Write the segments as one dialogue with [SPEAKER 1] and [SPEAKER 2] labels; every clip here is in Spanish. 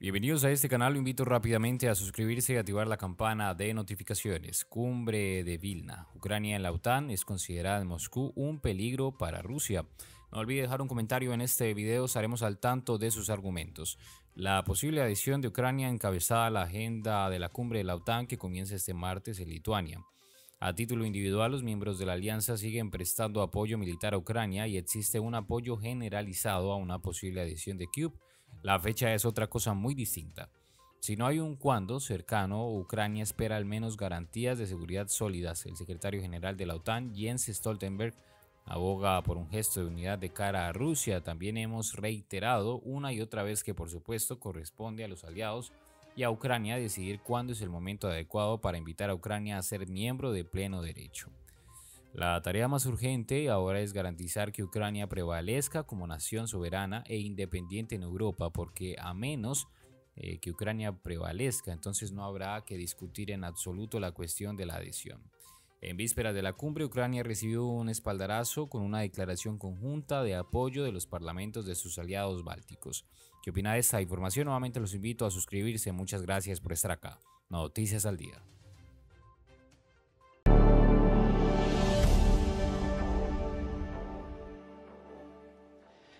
[SPEAKER 1] Bienvenidos a este canal, lo invito rápidamente a suscribirse y activar la campana de notificaciones. Cumbre de Vilna. Ucrania en la OTAN es considerada en Moscú un peligro para Rusia. No olvide dejar un comentario en este video, estaremos al tanto de sus argumentos. La posible adhesión de Ucrania encabezada la agenda de la cumbre de la OTAN que comienza este martes en Lituania. A título individual, los miembros de la alianza siguen prestando apoyo militar a Ucrania y existe un apoyo generalizado a una posible adhesión de Kyiv. La fecha es otra cosa muy distinta. Si no hay un cuándo cercano, Ucrania espera al menos garantías de seguridad sólidas. El secretario general de la OTAN, Jens Stoltenberg, aboga por un gesto de unidad de cara a Rusia. También hemos reiterado una y otra vez que por supuesto corresponde a los aliados y a Ucrania decidir cuándo es el momento adecuado para invitar a Ucrania a ser miembro de pleno derecho. La tarea más urgente ahora es garantizar que Ucrania prevalezca como nación soberana e independiente en Europa, porque a menos eh, que Ucrania prevalezca, entonces no habrá que discutir en absoluto la cuestión de la adhesión. En vísperas de la cumbre, Ucrania recibió un espaldarazo con una declaración conjunta de apoyo de los parlamentos de sus aliados bálticos. ¿Qué opina de esta información? Nuevamente los invito a suscribirse. Muchas gracias por estar acá. Noticias al día.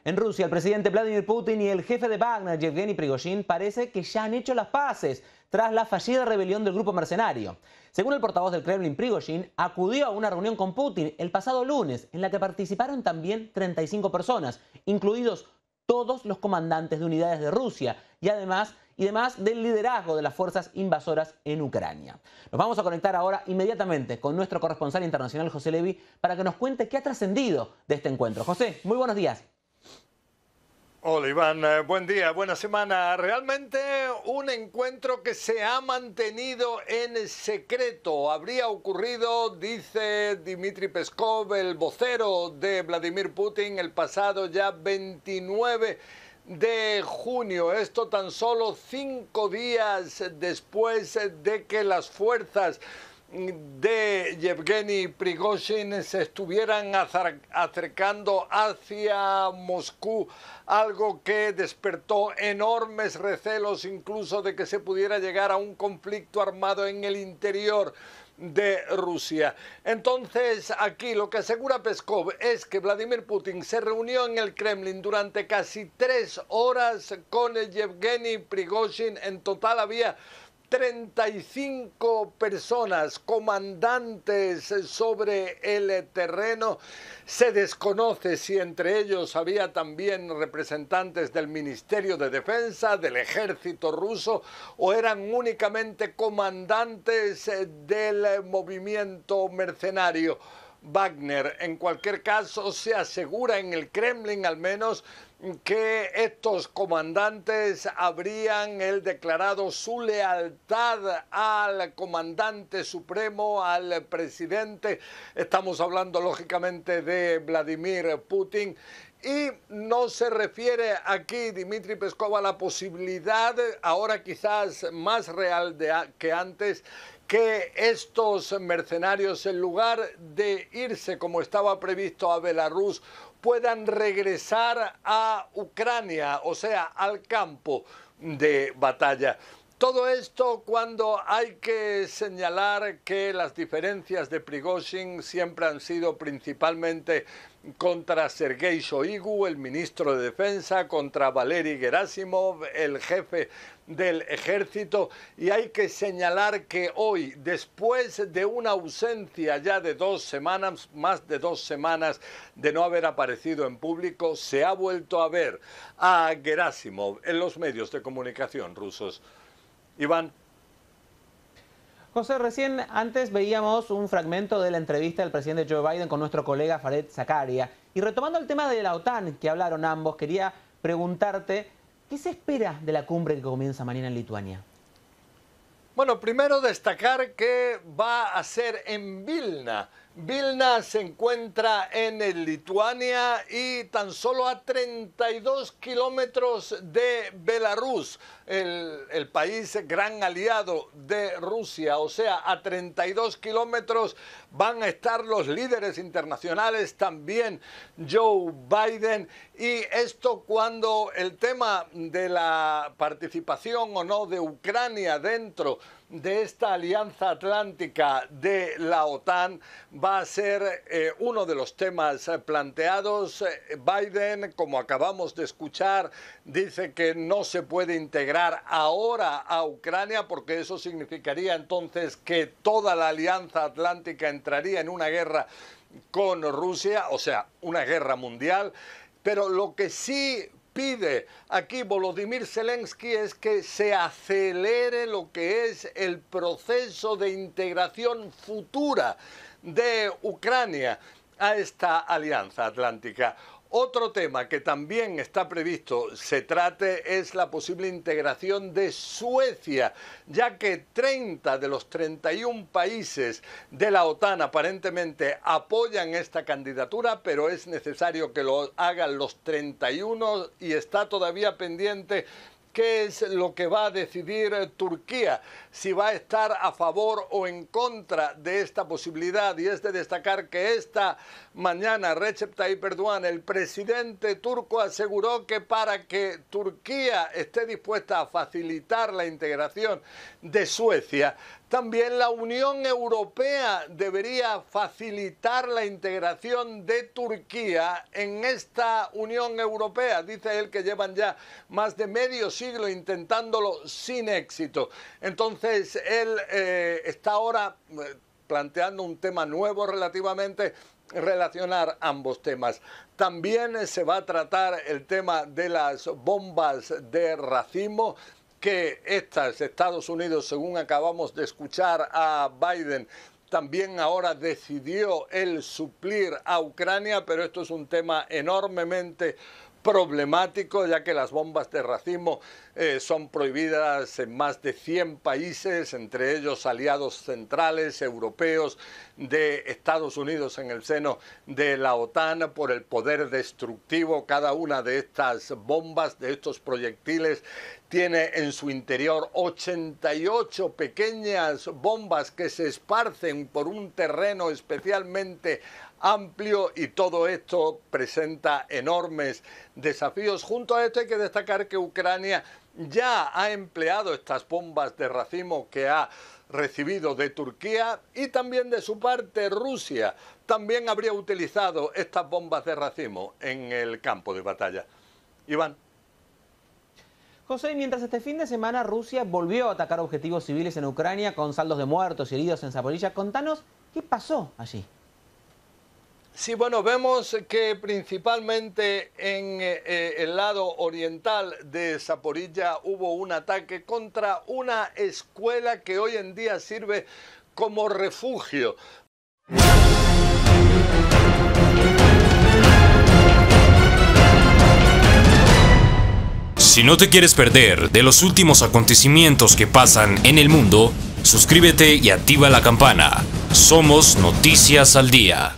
[SPEAKER 2] En Rusia, el presidente Vladimir Putin y el jefe de Wagner, Yevgeny Prigozhin, parece que ya han hecho las paces tras la fallida rebelión del grupo mercenario. Según el portavoz del Kremlin, Prigozhin acudió a una reunión con Putin el pasado lunes, en la que participaron también 35 personas, incluidos todos los comandantes de unidades de Rusia y además y demás del liderazgo de las fuerzas invasoras en Ucrania. Nos vamos a conectar ahora inmediatamente con nuestro corresponsal internacional José Levi para que nos cuente qué ha trascendido de este encuentro. José, muy buenos días.
[SPEAKER 3] Hola Iván, eh, buen día, buena semana. Realmente un encuentro que se ha mantenido en secreto. Habría ocurrido, dice Dmitry Peskov, el vocero de Vladimir Putin, el pasado ya 29 de junio. Esto tan solo cinco días después de que las fuerzas de Yevgeny Prigozhin se estuvieran acercando hacia Moscú, algo que despertó enormes recelos incluso de que se pudiera llegar a un conflicto armado en el interior de Rusia. Entonces, aquí lo que asegura Peskov es que Vladimir Putin se reunió en el Kremlin durante casi tres horas con Yevgeny Prigozhin. En total había 35 personas, comandantes sobre el terreno. Se desconoce si entre ellos había también representantes del Ministerio de Defensa, del ejército ruso, o eran únicamente comandantes eh, del movimiento mercenario. Wagner. En cualquier caso, se asegura en el Kremlin al menos que estos comandantes habrían el declarado su lealtad al comandante supremo, al presidente. Estamos hablando lógicamente de Vladimir Putin. Y no se refiere aquí Dimitri Pescova, a la posibilidad, ahora quizás más real de, que antes, que estos mercenarios, en lugar de irse como estaba previsto a Belarus, puedan regresar a Ucrania, o sea, al campo de batalla. Todo esto cuando hay que señalar que las diferencias de Prigozhin siempre han sido principalmente contra Sergei Shoigu, el ministro de Defensa, contra Valery Gerasimov, el jefe del ejército, y hay que señalar que hoy, después de una ausencia ya de dos semanas, más de dos semanas de no haber aparecido en público, se ha vuelto a ver a Gerasimov en los medios de comunicación rusos. Iván. José, recién antes
[SPEAKER 2] veíamos un fragmento de la entrevista del presidente Joe Biden con nuestro colega Faret Zakaria. Y retomando el tema de la OTAN que hablaron ambos, quería preguntarte, ¿qué se espera de la cumbre que comienza mañana en Lituania?
[SPEAKER 3] Bueno, primero destacar que va a ser en Vilna Vilna se encuentra en Lituania y tan solo a 32 kilómetros de Belarus, el, el, país gran aliado de Rusia. O sea, a 32 kilómetros van a estar los líderes internacionales, también Joe Biden. Y esto cuando el tema de la participación o no de Ucrania dentro de esta alianza atlántica de la OTAN va va a ser eh, uno de los temas eh, planteados. Biden, como acabamos de escuchar, dice que no se puede integrar ahora a Ucrania porque eso significaría entonces que toda la alianza atlántica entraría en una guerra con Rusia, o sea, una guerra mundial. Pero lo que sí pide aquí Volodymyr Zelensky es que se acelere lo que es el proceso de integración futura de Ucrania a esta alianza atlántica. Otro tema que también está previsto se trate es la posible integración de Suecia, ya que 30 de los 31 países de la OTAN aparentemente apoyan esta candidatura, pero es necesario que lo hagan los 31 y está todavía pendiente qué es lo que va a decidir eh, Turquía, si va a estar a favor o en contra de esta posibilidad. Y es de destacar que esta mañana Recep Tayyip Erdogan, el presidente turco, aseguró que para que Turquía esté dispuesta a facilitar la integración de Suecia, también la Unión Europea debería facilitar la integración de Turquía en esta Unión Europea, dice él que llevan ya más de medio siglo intentándolo sin éxito. Entonces él eh, está ahora eh, planteando un tema nuevo relativamente relacionar ambos temas. También se va a tratar el tema de las bombas de racimo que estas Estados Unidos, según acabamos de escuchar a Biden, también ahora decidió el suplir a Ucrania, pero esto es un tema enormemente problemático, ya que las bombas de racismo eh, son prohibidas en más de 100 países, entre ellos aliados centrales europeos de Estados Unidos en el seno de la OTAN por el poder destructivo. Cada una de estas bombas, de estos proyectiles, tiene en su interior 88 pequeñas bombas que se esparcen por un terreno especialmente amplio y todo esto presenta enormes desafíos. Junto a esto hay que destacar que Ucrania ya ha empleado estas bombas de racimo que ha recibido de Turquía y también de su parte Rusia también habría utilizado estas bombas de racimo en el campo de batalla. Iván.
[SPEAKER 2] José, mientras este fin de semana Rusia volvió a atacar objetivos civiles en Ucrania con saldos de muertos y heridos en Zaporilla, contanos qué pasó allí.
[SPEAKER 3] Sí, bueno, vemos que principalmente en eh, eh, el lado oriental de Saporilla hubo un ataque contra una escuela que hoy en día sirve como refugio
[SPEAKER 1] Si no te quieres perder de los últimos acontecimientos que pasan en el mundo, suscríbete y activa la campana. Somos Noticias al Día.